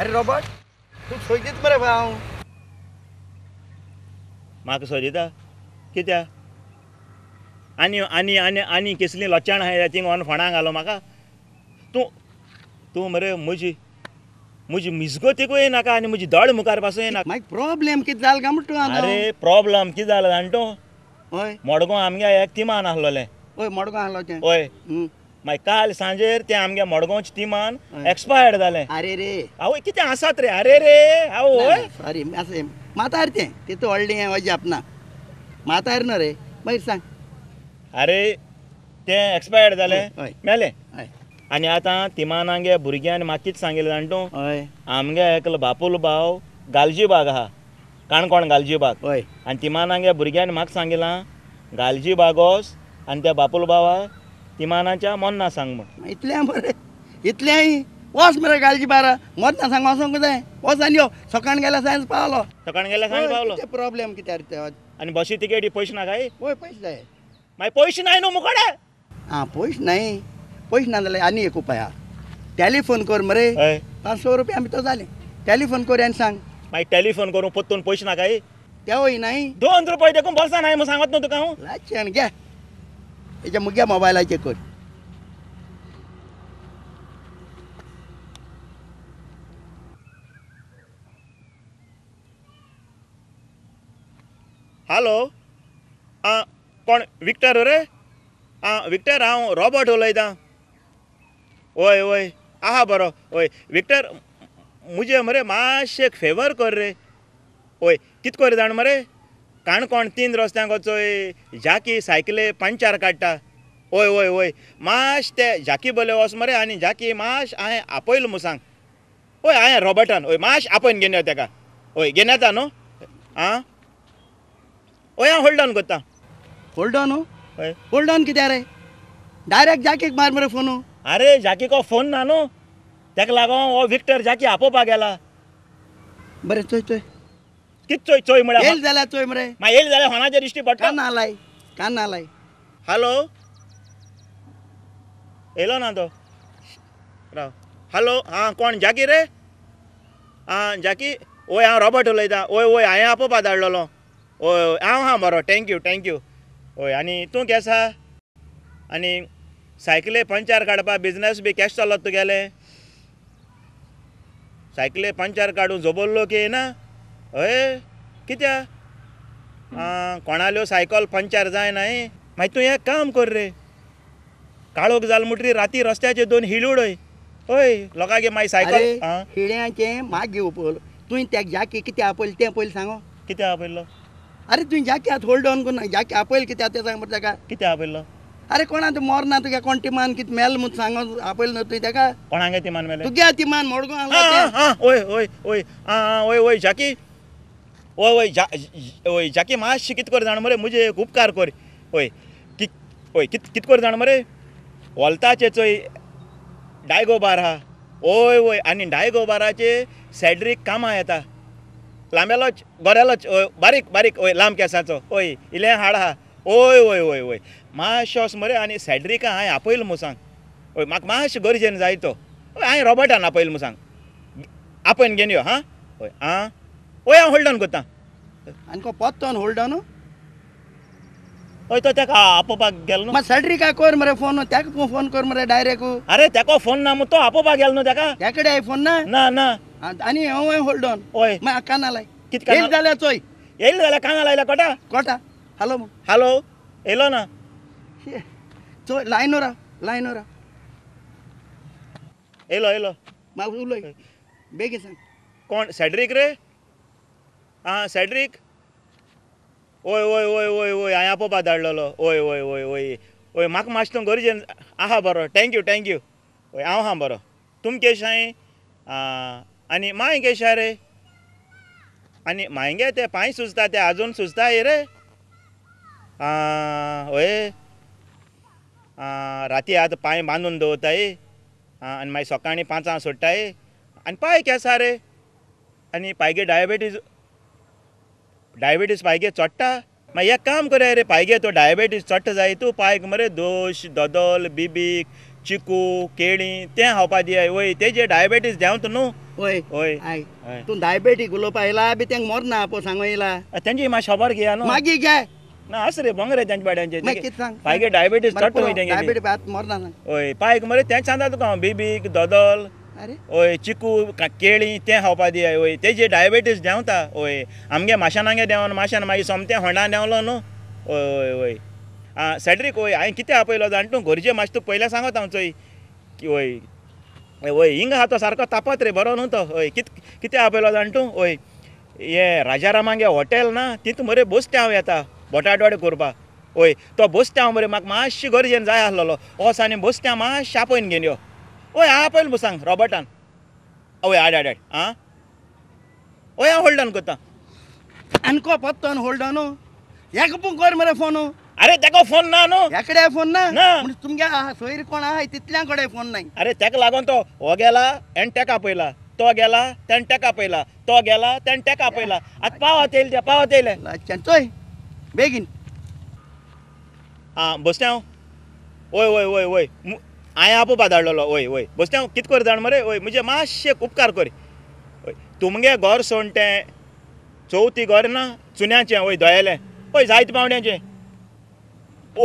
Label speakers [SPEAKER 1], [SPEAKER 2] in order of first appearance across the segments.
[SPEAKER 1] अरे रॉबर्ट तू सोय देत मरे भाऊ
[SPEAKER 2] म्हाका सोय देता कित्या आनी आनी आनी आनी केसली लोचाण आहे थिंग व्हरून फोंडा घालो म्हाका तूं तूं मरे म्हजी म्हजी मिसगोतीकूय येनाका आनी म्हजी दळ मुखार पासून येनाका मागीर
[SPEAKER 1] प्रॉब्लेम कितें जालो काय म्हणटा अरे
[SPEAKER 2] प्रॉब्लेम कितें जालो जाणटो हय मडगो आमगे एक तिमान आहलोलें
[SPEAKER 1] हय मडगो आहलो
[SPEAKER 2] तें हय मागीर काल सांजेर ते आमगे मडगांवचे टिमान एक्सपायर्ड जाले अरे रे
[SPEAKER 1] आवय कितें आसात रे अरे रे आवय अरे मातार तें तितू व्हडलें अजाप ना मातार ना रे मागीर सांग
[SPEAKER 2] अरे ते एक्सपायर्ड जालें मेले आनी आतां तिमानांगे भुरग्यांनी कितें सांगिल्लें जाणटू आमगे एकलो बापूल भाव गालजीबाग आहा काणकोण गालजीबाग हय आनी आमगे भुरग्यान म्हाका सांगिलां गालजीबागोस आनी त्या बापूल भावाक तिमानाच्या मोन्ना सांग म्हण
[SPEAKER 1] इतल्या मरे इतल्या वस मरे काळजी बारा मोन्ना सांग वसोंक जाय वस आनी यो सकाळ गेल्या सायन्स पावलो
[SPEAKER 2] सकाळ गेल्या सांग पावलो ते
[SPEAKER 1] प्रॉब्लेम कित्याक
[SPEAKER 2] ते आणि बशी तिकेटी पयशे ना काय होय पयशे जाय मागीर पयशे नाय न्हू मुकडे
[SPEAKER 1] आं पयशे नाही पयशे ना जाल्यार आनी एक उपाय आहा टॅलिफोन कर मरे हय स रुपया भितर जाले टॅलिफोन कर आनी सांग मागीर टॅलिफोन करून पत्तून पयशे ना काय तेवय
[SPEAKER 2] नाही दोन रुपया देखून नाही
[SPEAKER 1] हांवें सांगत न्हू तुका हांव लाचेण घ्या मुग्या मुगे मोबायलाचे कर
[SPEAKER 2] हॅलो आं कोण विक्टर रे आ विक्टर हा रॉबर्ट उलयतां वय वय आहा बरो वय विक्टर मुझे मरे मातशें फेवर कर रे वय कित कर जाण मरे काणकोण तीन रस्त्यांक वचोय झाकी सायकले पंचार काडटा ओय ओय ओय माश ते झाकी बोले वस मरे आनी झाकी माश हांवें आपयलो मुसांग ओय हांवें रॉबर्टान ओय माश आपयन घेन यो तेका ओय घेन येता न्हू आं
[SPEAKER 1] ओय हांव होल्ड ऑन करता होल्ड ऑन हय होल्ड ऑन कित्या रे डायरेक्ट जाकीक मार मरे फोन हो. अरे को फोन ना न्हू तेका लागून हो विक्टर जाकी आपोवपाक गेला बरें चोय चोय कित चोय चोय म्हळ्यार एल जाल्यार चोय मरे मागीर एल जाल्यार होणाच्या दिश्टी पडटा कान हालाय कान आलाय हॅलो
[SPEAKER 2] येयलो ना तो राव हॅलो आं कोण जाकी रे आं जाकी ओय हांव रॉबर्ट उलयतां ओय ओय हांवें आपोवपा धाडलोलो ओय ओय हांव हां बरो थँक्यू थँक्यू ओय आनी तूं केस आहा आनी सायकले पंचार काडपा बिजनस बी केश चलत तुगेलें सायकले पंचार काडूं जोबल्लो की ना हय कित्या कोणाल्यो सायकल पंचर जाय नाही मागीर तूं हें काम कर रे काळोख जाल म्हणटरी राती रस्त्याचे दोन हिळ उडय हय लोकांगे मागीर सायकल
[SPEAKER 1] आं माग घेव घेवपल तुवें त्या जाकी कितें आपयल तें पयलीं सांगो कितें आपयलो अरे तुवें जाकी आतां होल्ड ऑन करून जाकी आपयल कित्या तें सांग मरे ताका कितें आपयलो अरे कोणा तूं मरना तुगे कोण टिमान कितें मेल म्हूण सांगो आपयल न्हू तुवें ताका कोणागे टिमान मेले तुगे टिमान मोडगो
[SPEAKER 2] ओय ओय ओय आं ओय ओय जाकी ओय ओय जा ओय जाकी मातशी कित कर जाण मरे म्हजे उपकार कर ओय कित ओय कित कित कर जाण मरे वॉल्ताचे चोय डायगो बार आहा ओय ओय आनी डायगो बाराचे सॅड्रीक कामां येता लांबेलोच गोरेलोच ओय बारीक बारीक ओय लांब केंसांचो ओय इले हाड आहा ओय ओय ओय ओय मातशें वस मरे आनी सॅड्रिका हांवें आपयल मू सांग ओय म्हाका मातशें गरजेन जाय तो हांवें रोबोटान आपयल मू सांग
[SPEAKER 1] आपयन घेवन यो हां ओय आं ओया होल्ड ऑन कोता आनको पोत्तोन होल्ड ऑन ओय तो तेका आपोवपाक गेलो न्हू सॅलरी काय कोर मरे फोन तेका फोन कर मरे डायरेक्ट अरे तेको फोन ना तो आपोवपाक गेल न्हू तेका त्याकडे फोन ना ना ना आणि ओय होल्ड ऑन ओय मग काना लाई कितका येईल जाल्या चोय येईल जाल्यार काना लायल्या कोटा कोटा हॅलो हॅलो येलो ना चोय लायनोर लायनोर येलो येलो मग उलोय बेगी सांग कोण सॅडरीक रे आं सॅड्रीक
[SPEAKER 2] ओय ओय ओय ओय ओय हांवें आपोवपा धाडलेलो ओय ओय ओय ओय ओय म्हाका मातशें गरजेन आहा बरो थँक्यू थँक्यू ओय हांव आहा बरो तुम केश आं आनी माय केशा रे आनी म्हायगे ते पांय सुजता ते आजून सुजता रे आं होय आं राती आतां पांय बांदून दवरताय आं आनी मागीर सकाळीं पांचां सोडटाय आनी पांय केसा रे आनी पायगे डायबिटीज डायबिटीस पायगे चोडटा मागीर एक काम करया रे पायगे तो डायबिटीस चोडटा जाय तूं पायक मरे दोश दोदोल बिबीक चिकू केळी तें खावपा दिया वय तेजे डायबिटीस देंवता न्हू
[SPEAKER 1] वय वय तूं डायबिटीक उलोवपा आयला बी तेंक मोरना पो सांगू येयला तेंची मातशी खबर घेया न्हू मागीर घे ना आस रे भोंग रे तेंच्या पाड्यांचे पायगे डायबिटीस चोडटा वय तेंगे मरना
[SPEAKER 2] पायक मरे तेंच सांगता तुका हांव बिबीक दोदोल ओय चिकू केळी तें खावपा दियाय हय तेजे डायबिटीस देंवता ओय आमगे माशानांगे देंवन माशान मागीर सोमते होंडा देंवलो न्हू ओय ओय आं सॅड्रीक वय हांवें कितें आपयलो जाण तूं घरचे मातशें तूं पयलें सांगत हांव चोय हय वोय हिंग आहा तो सारको तापत रे बरो न्हू तो हय कित कितें आपयलो जाण तूं हय हे राजारामांगे हॉटेल ना तितू मरे बोश्टें हांव येता बोटाडोडे करपाक ओय तो हांव मरे म्हाका मातशें गरजेन जाय आसलेलो ओस आनी बोश्ट्या मातशें आपयन घेवन यो ओय आ पयल मु सांग रॉबर्टान ओय आड
[SPEAKER 1] आड आड आ ओय हांव होल्ड ऑन करता आनको पत्तोन होल्ड ऑन एक पूण कर मरे फोन हो? अरे तेका फोन ना न्हू एकडे फोन ना म्हणजे तुमगे सोयर कोण आहा तितल्याकडे फोन नाही अरे तेका लागोन तो हो गेला एन तेका पयला तो गेला तेण तेका पयला तो गेला तेण तेका पयला आतां पावत येयले ते पावत येयले चोय
[SPEAKER 2] बेगीन आं बसते हांव ओय ओय ओय ओय हांवें आपो धाडलो ओय वय बसते हांव कित कर जाण मरे वय म्हणजे मातशें उपकार कर वय तुमगे घर सोंटे चवथी घर ना चुन्याचें वय दोयेलें ओय जायत पावड्यांचें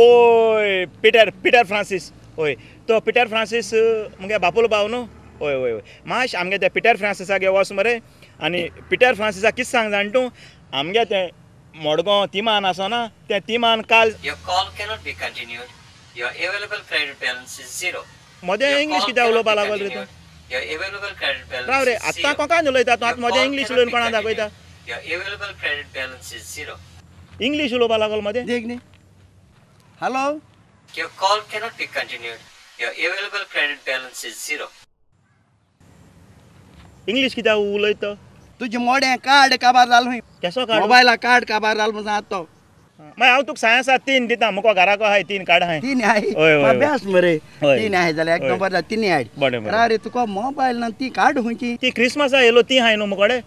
[SPEAKER 2] ओय पिटर पिटर फ्रांसीस ओय तो पिटर फ्रांसीस मुगे बापूल भाव न्हू ओय हय हय मातशें आमगे ते पिटर फ्रांसिसाक वस मरे आनी पिटर फ्रांसिसाक कित सांग जाण तूं आमगे तें मडगांव तिमान आसना तें तिमान काल Your available credit balance is zero. मध्ये इंग्लीश कित्याक उलोवपा लागल रे तूं Your available credit balance Rao ray is आत्तां zero. कोकान उलयता तूं आतां Your मदें call इंग्लीश कोणा be continued. Your available credit balance is zero. English उलोवपा लागल मदें देख न्ही hello Your call cannot be continued. Your available credit balance is zero.
[SPEAKER 1] English कित्याक उलयता तुझे मोडे कार्ड काबार जालो हूं. केसो काडूं मोबायला कार्ड काबार जालो म्हूण
[SPEAKER 2] सांगता तो मागीर हांव तुका साय आसा तीन दिता मुको घराको हाय तीन काड आहाय तीन हाय बेस्ट
[SPEAKER 1] मरे तीन हाय जाल्यार एक नंबर जाय तिनी हाड बरें अरे तुका मोबायल ना ती काड खंयची ती क्रिसमस येलो ती हाय न्हू मुकोडे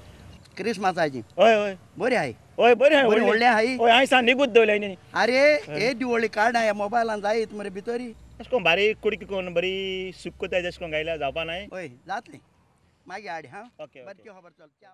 [SPEAKER 1] क्रिसमसाची हय हय बरी हाय हय बरी हाय व्हडले हाय हय हांय सांग निगूत दवले न्ही अरे हे दिवळी काड हाय मोबायलान जायत मरे भितरी अशें कोण बारीक कुडकी कोण बरी सुक्कोताय अशें कोण गायल्यार जावपा नाय हय जातली मागीर हाड हा ओके बरें खबर चल